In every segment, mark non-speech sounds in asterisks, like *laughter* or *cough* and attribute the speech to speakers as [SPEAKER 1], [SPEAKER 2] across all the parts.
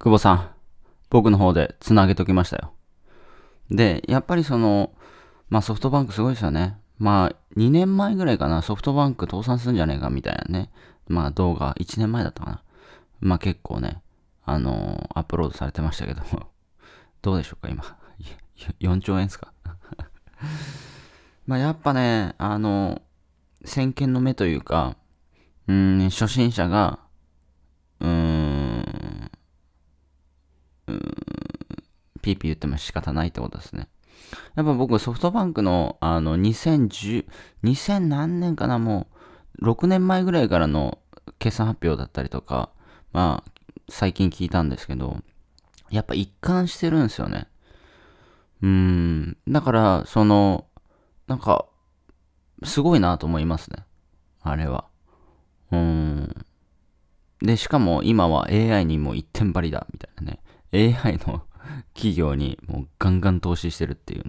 [SPEAKER 1] 久保さん、僕の方で繋げときましたよ。で、やっぱりその、まあソフトバンクすごいですよね。まあ2年前ぐらいかな、ソフトバンク倒産するんじゃねえかみたいなね。まあ動画、1年前だったかな。まあ結構ね、あのー、アップロードされてましたけども、*laughs* どうでしょうか今。4 *laughs* 兆円ですか *laughs* まあやっぱね、あのー、先見の目というか、うん、初心者がピーピー言っても仕方ないってことですね。やっぱ僕ソフトバンクのあの2010、2000何年かなもう6年前ぐらいからの決算発表だったりとか、まあ最近聞いたんですけど、やっぱ一貫してるんですよね。うーん。だから、その、なんか、すごいなと思いますね。あれは。うーん。で、しかも今は AI にも一点張りだ、みたいなね。AI の企業にもうガンガン投資してるっていう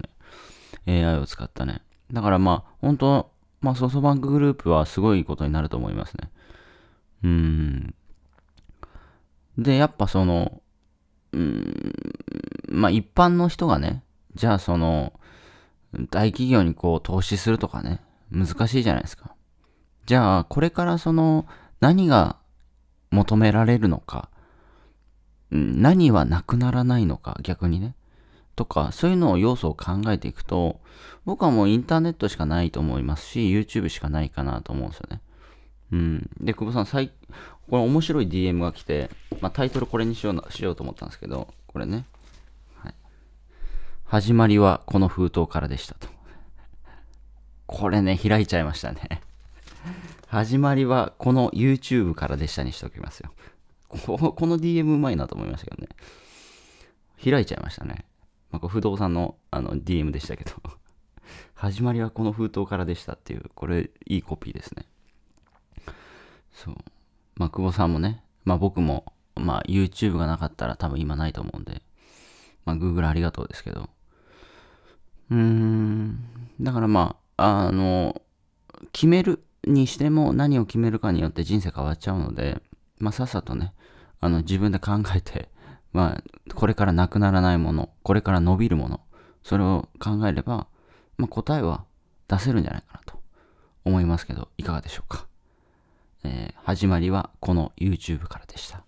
[SPEAKER 1] ね、AI を使ったね。だからまあ、本当まあ、ソフトバンクグループはすごいことになると思いますね。うん。で、やっぱその、うん、まあ一般の人がね、じゃあその、大企業にこう投資するとかね、難しいじゃないですか。じゃあ、これからその、何が求められるのか、うん、何はなくならないのか、逆にね。とか、そういうのを要素を考えていくと、僕はもうインターネットしかないと思いますし、YouTube しかないかなと思うんですよね。うん。で、久保さん、最、これ面白い DM が来て、まあ、タイトルこれにしようしようと思ったんですけど、これね。はい。始まりはこの封筒からでしたと。これね、開いちゃいましたね。始まりはこの YouTube からでしたにしておきますよ。ここの DM うまいなと思いましたけどね。開いちゃいましたね。まあ、こ不動産のあの DM でしたけど *laughs* 始まりはこの封筒からでしたっていう、これいいコピーですね。そう。まあ、久保さんもね、まあ僕も、まあ YouTube がなかったら多分今ないと思うんで、まあ Google ありがとうですけど。うーん。だからまあ、あの、決めるにしても何を決めるかによって人生変わっちゃうので、まあ、さっさとね、あの、自分で考えて、まあ、これからなくならないもの、これから伸びるもの、それを考えれば、まあ、答えは出せるんじゃないかなと思いますけど、いかがでしょうか。えー、始まりはこの YouTube からでした。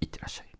[SPEAKER 1] いってらっしゃい。